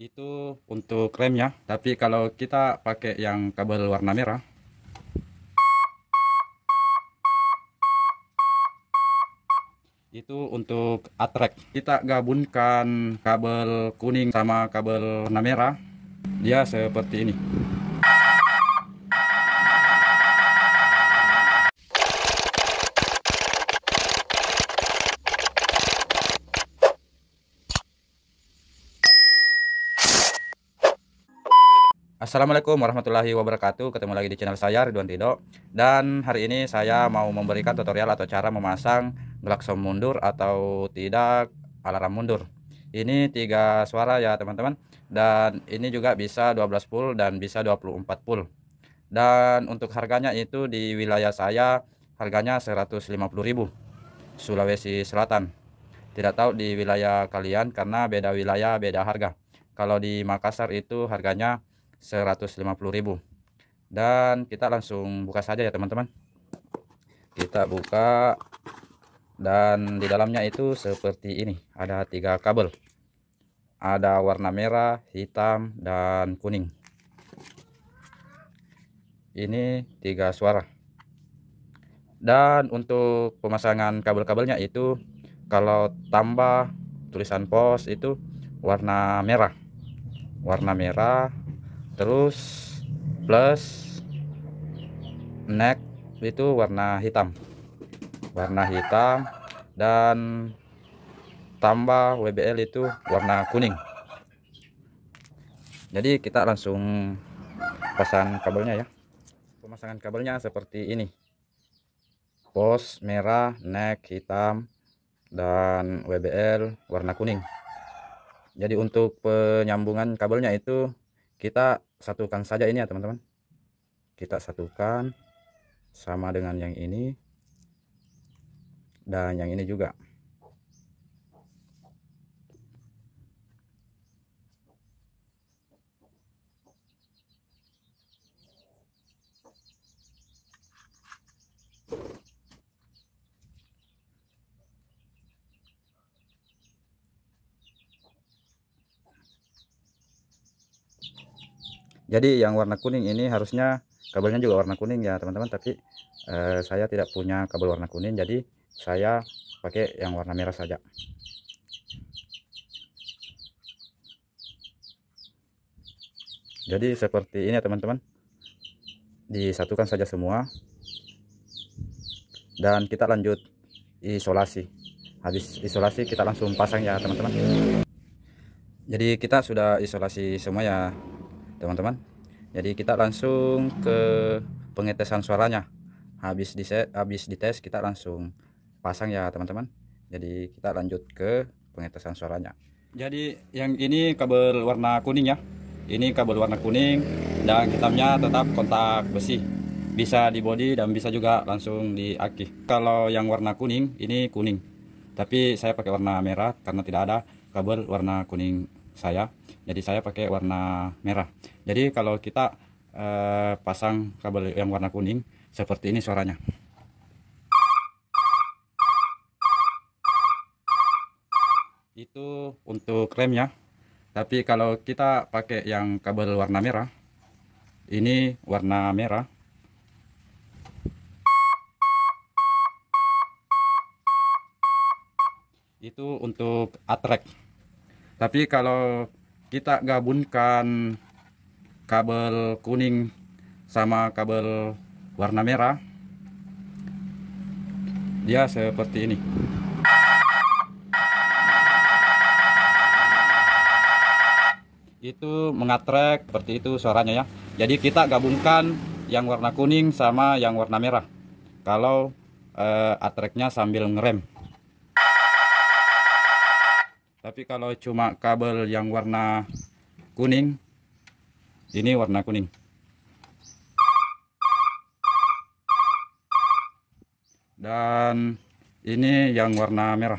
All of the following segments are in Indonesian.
itu untuk remnya tapi kalau kita pakai yang kabel warna merah itu untuk atrek kita gabungkan kabel kuning sama kabel warna merah dia seperti ini Assalamualaikum warahmatullahi wabarakatuh Ketemu lagi di channel saya Ridwan Tido Dan hari ini saya mau memberikan tutorial atau cara memasang Glaxon mundur atau tidak alarm mundur Ini tiga suara ya teman-teman Dan ini juga bisa 12 full dan bisa 24 full Dan untuk harganya itu di wilayah saya Harganya 150.000 Sulawesi Selatan Tidak tahu di wilayah kalian karena beda wilayah beda harga Kalau di Makassar itu harganya 150.000 dan kita langsung buka saja ya teman-teman kita buka dan di dalamnya itu seperti ini ada tiga kabel ada warna merah hitam dan kuning ini tiga suara dan untuk pemasangan kabel-kabelnya itu kalau tambah tulisan pos itu warna merah warna merah terus plus neck itu warna hitam warna hitam dan tambah WBL itu warna kuning jadi kita langsung pasang kabelnya ya pemasangan kabelnya seperti ini pos merah neck hitam dan WBL warna kuning jadi untuk penyambungan kabelnya itu kita satukan saja ini ya teman-teman kita satukan sama dengan yang ini dan yang ini juga jadi yang warna kuning ini harusnya kabelnya juga warna kuning ya teman-teman tapi eh, saya tidak punya kabel warna kuning jadi saya pakai yang warna merah saja jadi seperti ini ya teman-teman disatukan saja semua dan kita lanjut isolasi habis isolasi kita langsung pasang ya teman-teman jadi kita sudah isolasi semua ya teman-teman jadi kita langsung ke pengetesan suaranya habis di habis dites kita langsung pasang ya teman-teman jadi kita lanjut ke pengetesan suaranya jadi yang ini kabel warna kuning ya ini kabel warna kuning dan hitamnya tetap kontak besi bisa di body dan bisa juga langsung di aki kalau yang warna kuning ini kuning tapi saya pakai warna merah karena tidak ada kabel warna kuning saya jadi saya pakai warna merah jadi kalau kita eh, pasang kabel yang warna kuning seperti ini suaranya itu untuk rem ya. tapi kalau kita pakai yang kabel warna merah ini warna merah itu untuk atrek tapi kalau kita gabungkan kabel kuning sama kabel warna merah dia seperti ini itu mengatrek seperti itu suaranya ya jadi kita gabungkan yang warna kuning sama yang warna merah kalau eh, atreknya sambil ngerem tapi kalau cuma kabel yang warna kuning, ini warna kuning. Dan ini yang warna merah.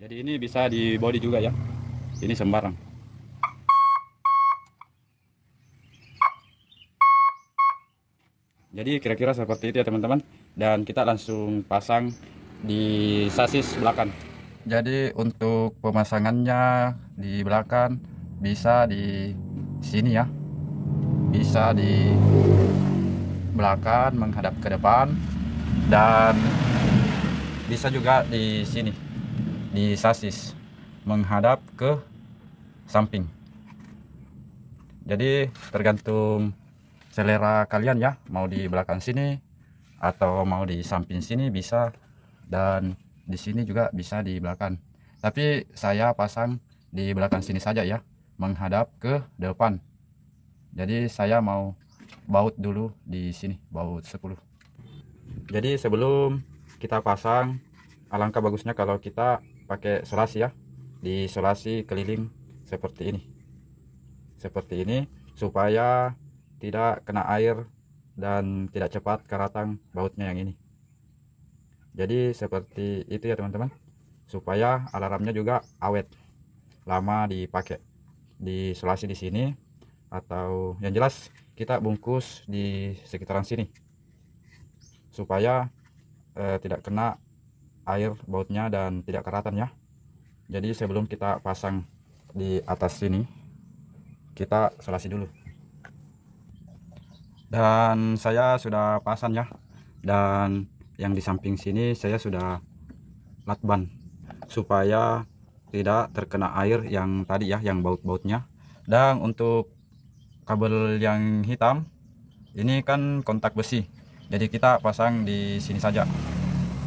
Jadi ini bisa di body juga ya. Ini sembarang. Jadi kira-kira seperti itu ya teman-teman dan kita langsung pasang di sasis belakang jadi untuk pemasangannya di belakang bisa di sini ya bisa di belakang menghadap ke depan dan bisa juga di sini di sasis menghadap ke samping jadi tergantung selera kalian ya mau di belakang sini atau mau di samping sini bisa dan di sini juga bisa di belakang tapi saya pasang di belakang sini saja ya menghadap ke depan jadi saya mau baut dulu di sini baut 10 jadi sebelum kita pasang alangkah bagusnya kalau kita pakai solasi ya di solasi keliling seperti ini seperti ini supaya tidak kena air dan tidak cepat karatang bautnya yang ini jadi seperti itu ya teman-teman supaya alarmnya juga awet lama dipakai di disolasi di sini atau yang jelas kita bungkus di sekitaran sini supaya eh, tidak kena air bautnya dan tidak keratan ya jadi sebelum kita pasang di atas sini kita solasi dulu dan saya sudah pasang ya dan yang di samping sini saya sudah latban supaya tidak terkena air yang tadi ya yang baut-bautnya dan untuk kabel yang hitam ini kan kontak besi jadi kita pasang di sini saja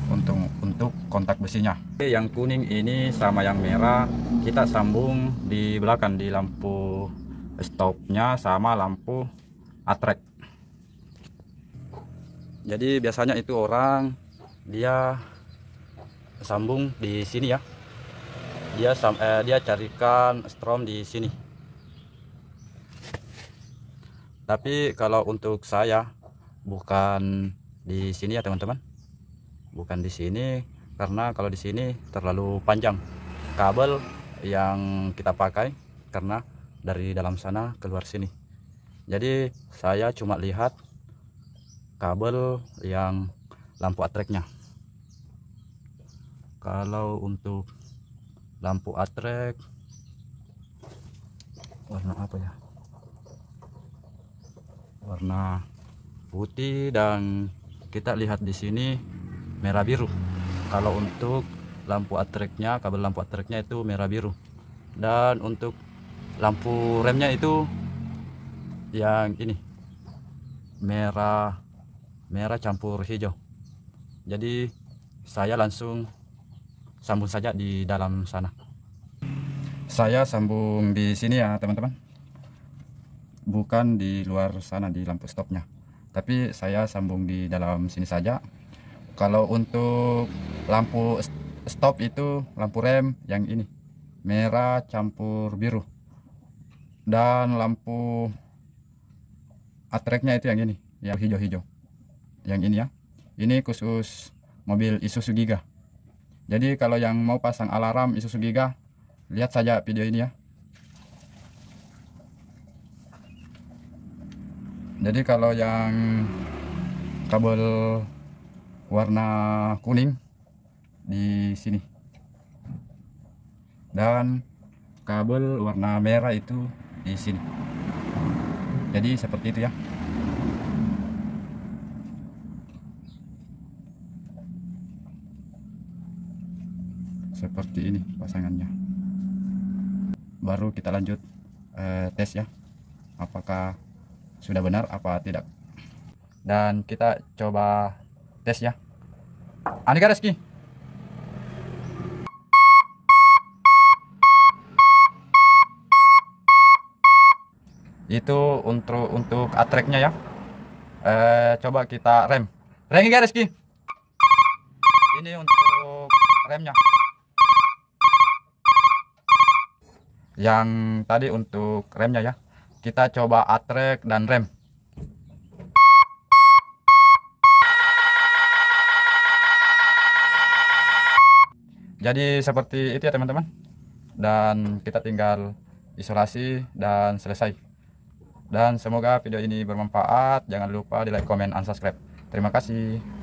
untuk untuk kontak besinya Oke, yang kuning ini sama yang merah kita sambung di belakang di lampu stopnya sama lampu atrek jadi biasanya itu orang dia sambung di sini ya dia eh, dia carikan strom di sini tapi kalau untuk saya bukan di sini ya teman-teman bukan di sini karena kalau di sini terlalu panjang kabel yang kita pakai karena dari dalam sana keluar sini jadi saya cuma lihat kabel yang lampu atreknya kalau untuk lampu atrek warna apa ya warna putih dan kita lihat di sini merah biru kalau untuk lampu atreknya kabel lampu atreknya itu merah biru dan untuk lampu remnya itu yang ini merah merah campur hijau jadi saya langsung sambung saja di dalam sana saya sambung di sini ya teman-teman bukan di luar sana di lampu stopnya tapi saya sambung di dalam sini saja kalau untuk lampu stop itu lampu rem yang ini merah campur biru dan lampu atreknya itu yang ini yang hijau-hijau yang ini ya ini khusus mobil Isuzu Giga jadi kalau yang mau pasang alarm Isuzu Giga lihat saja video ini ya jadi kalau yang kabel warna kuning di sini dan kabel warna merah itu di sini jadi seperti itu ya pasangannya baru kita lanjut eh, tes ya apakah sudah benar apa tidak dan kita coba tes ya Andika Reski itu untuk untuk atreknya ya eh, coba kita rem rem ya Reski ini untuk remnya yang tadi untuk remnya ya kita coba atrek dan rem jadi seperti itu ya teman-teman dan kita tinggal isolasi dan selesai dan semoga video ini bermanfaat jangan lupa di like comment and subscribe terima kasih